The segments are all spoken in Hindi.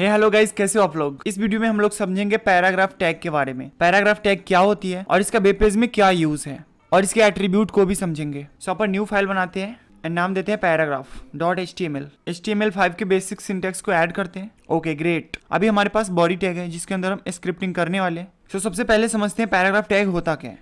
हे हेलो गाइस कैसे हो आप लोग इस वीडियो में हम लोग समझेंगे पैराग्राफ टैग के बारे में पैराग्राफ टैग क्या होती है और इसका वेबपेज में क्या यूज है और इसके एट्रीब्यूट को भी समझेंगे सो so, अपन न्यू फाइल बनाते हैं एंड नाम देते हैं paragraph dot H T M L H T M L five के बेसिक सिंटेक्स को ऐड करते हैं ओके ग्रेट अभी हमारे पास बॉडी टैग है जिसके अंदर हम स्क्रिप्टिंग करने वाले सो so, सबसे पहले समझते हैं पैराग्राफ टैग होता क्या है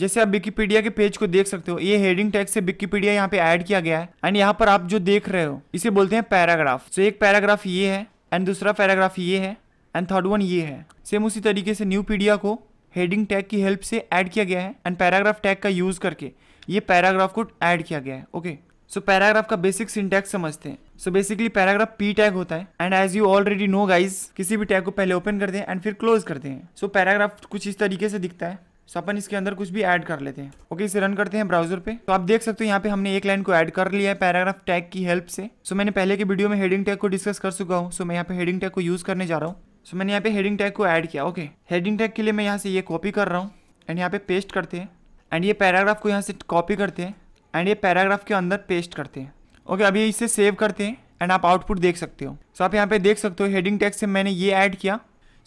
जैसे आप विकीपीडिया के पेज को देख सकते हो ये हेडिंग टैग से विकीपीडिया यहाँ पे ऐड किया गया है एंड यहाँ पर आप जो देख रहे हो इसे बोलते हैं पैराग्राफ तो so, एक पैराग्राफ ये है एंड दूसरा पैराग्राफ ये है एंड थर्ड वन ये है सेम उसी तरीके से न्यू पीडिया को हेडिंग टैग की हेल्प से ऐड किया गया है एंड पैराग्राफ टैग का यूज़ करके ये पैराग्राफ को ऐड किया गया है ओके सो पैराग्राफ का बेसिक सिंटैक्स समझते हैं so basically paragraph P tag होता है and as you already know guys किसी भी टैग को पहले ओपन कर दें एंड फिर क्लोज कर दें सो so, पैराग्राफ कुछ इस तरीके से दिखता है सो अपन इसके अंदर कुछ भी ऐड कर लेते हैं ओके इसे रन करते हैं ब्राउजर पे तो आप देख सकते हो यहाँ पे हमने एक लाइन को ऐड कर लिया है पैराग्राफ टैग की हेल्प से सो मैंने पहले के वीडियो में हेडिंग टैग को डिस्कस कर चुका हूँ सो मैं यहाँ पे हेडिंग टैग को यूज करने जा रहा हूँ सो मैंने यहाँ पे हेडिंग टैग को ऐड किया ओके हेडिंग टैग के लिए मैं यहाँ से ये कॉपी कर रहा हूँ एंड यहाँ पे पेस्ट करते हैं एंड ये पैराग्राफ को यहाँ से कॉपी करते हैं एंड ये पैराग्राफ के अंदर पेस्ट करते हैं ओके अभी इसे सेव करते हैं एंड आप आउटपुट देख सकते हो सो आप यहाँ पे देख सकते हो हेडिंग टैग से मैंने ये ऐड किया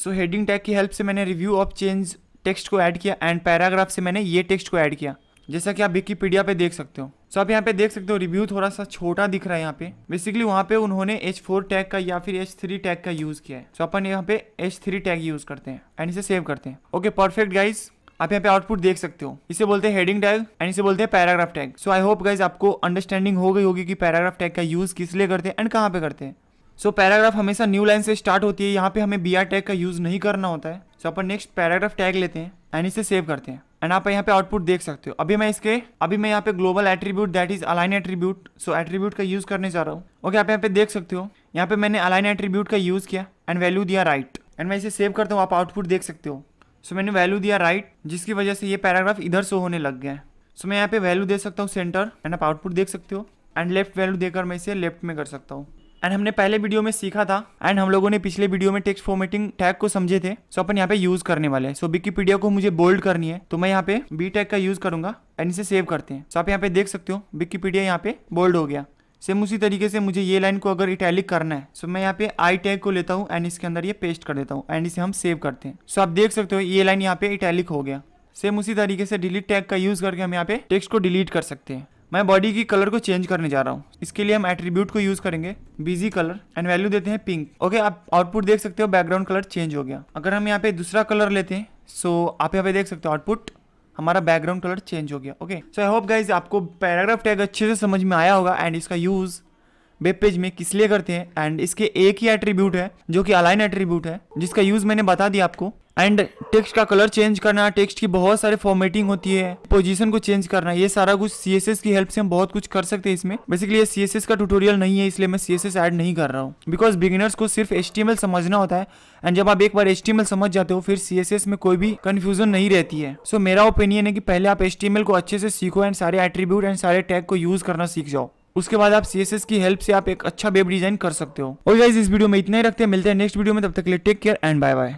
सो हेडिंग टैग की हेल्प से मैंने रिव्यू ऑफ चेंज टेक्स्ट को ऐड किया एंड पैराग्राफ से मैंने ये टेक्स्ट को ऐड किया जैसा कि आप विकीपीडिया पे देख सकते हो सो so, आप यहाँ पे देख सकते हो रिव्यू थोड़ा सा छोटा दिख रहा है यहाँ पे बेसिकली वहाँ पे उन्होंने एच फोर टैग का या फिर एच थ्री टैग का यूज किया है सो so, अपन यहाँ पे एच थ्री टैग यूज करते हैं एंड इसे सेव करते हैं ओके परफेक्ट गाइज आप यहाँ पे आउटपुट देख सकते हो इसे बोलते हैं हेडिंग टैग एंड इसे बोलते हैं paragraph tag so I hope guys आपको अंडरस्टैंडिंग हो गई होगी कि पैराग्राफ टैग का यूज किस लिए करते हैं एंड कहाँ पे करते हैं सो so, पैराग्राफ हमेशा न्यू लाइन से स्टार्ट होती है यहाँ पे हमें बी आर टैग का यूज नहीं करना होता है सो अपन नेक्स्ट पैराग्राफ टैग लेते हैं एंड इसे सेव करते हैं एंड आप यहाँ पे आउटपुट देख सकते हो अभी मैं इसके अभी मैं यहाँ पे global attribute that is align attribute so attribute का यूज करने जा रहा हूँ ओके okay, आप यहाँ पे देख सकते हो यहाँ पे मैंने अलाइन एट्रीब्यूट का यूज किया एंड वैल्यू दिया राइट एंड मैं इसे सेव करता हूँ आप आउटपुट देख सकते हो सो so, मैंने वैल्यू दिया राइट जिसकी वजह से ये पैराग्राफ इधर से होने लग गया है सो मैं यहाँ पे वैल्यू दे सकता हूँ सेंटर एंड आप आउटपुट देख सकते हो एंड लेफ्ट वैल्यू देकर मैं इसे लेफ्ट में कर सकता हूँ एंड हमने पहले वीडियो में सीखा था एंड हम लोगों ने पिछले वीडियो में टेक्स्ट फॉर्मेटिंग टैग को समझे थे सो अपन यहाँ पे यूज करने वाले हैं सो विकीपीडिया को मुझे बोल्ड करनी है तो मैं यहाँ पे बी टैग का यूज करूंगा एंड इसे सेव करते हैं सो आप यहाँ पे देख सकते हो विकीपीडिया यहाँ पे बोल्ड हो गया सेम उसी तरीके से मुझे ये लाइन को अगर इटैलिक करना है सो मैं यहाँ पे आई टैग को लेता हूँ एंड इसके अंदर ये पेस्ट कर देता हूँ एंड इसे हम सेव करते हैं सो आप देख सकते हो ये लाइन यहाँ पे इटैलिक हो गया सेम उसी तरीके से डिलीट टैग का यूज करके हम यहाँ पे टेक्स्ट को डिलीट कर सकते हैं मैं बॉडी की कलर को चेंज करने जा रहा हूँ इसके लिए हम एट्रीब्यूट को यूज करेंगे बीजी कलर एंड वैल्यू देते हैं पिंक ओके आप आउटपुट देख सकते हो बैकग्राउंड कलर चेंज हो गया अगर हम यहाँ पे दूसरा कलर लेते हैं सो so, आप यहाँ पे देख सकते हो आउटपुट हमारा बैकग्राउंड कलर चेंज हो गया okay so I hope guys आपको पैराग्राफ टैग अच्छे से समझ में आया होगा एंड इसका यूज़ वेब पेज में किस लिए करते हैं एंड इसके एक ही एट्रीब्यूट है जो कि अलाइन एट्रीब्यूट है जिसका यूज मैंने बता दिया आपको एंड टेक्स्ट का कलर चेंज करना टेक्स्ट की बहुत सारे फॉर्मेटिंग होती है पोजीशन को चेंज करना ये सारा कुछ सी की हेल्प से हम बहुत कुछ कर सकते हैं इसमें बेसिकली ये सी का ट्यूटोरियल नहीं है इसलिए मैं एस ऐड नहीं कर रहा हूँ बिकॉज बिगिनर्स को सिर्फ एच समझना होता है एंड जब आप एक बार एच समझ जाते हो फिर सी में कोई भी कन्फ्यूजन नहीं रहती है सो so, मेरा ओपिनियन है कि पहले आप एच को अच्छे से सीखो एंड सारे एट्रीब्यूट एंड सारे टैग को यूज करना सीख जाओ उसके बाद आप सीएसएस की हेल्प से आप एक अच्छा वेब डिजाइन कर सकते हो और गाइज इस वीडियो में इतना ही रखते हैं मिलते हैं नेक्स्ट वीडियो में तब तक के लिए take care and bye bye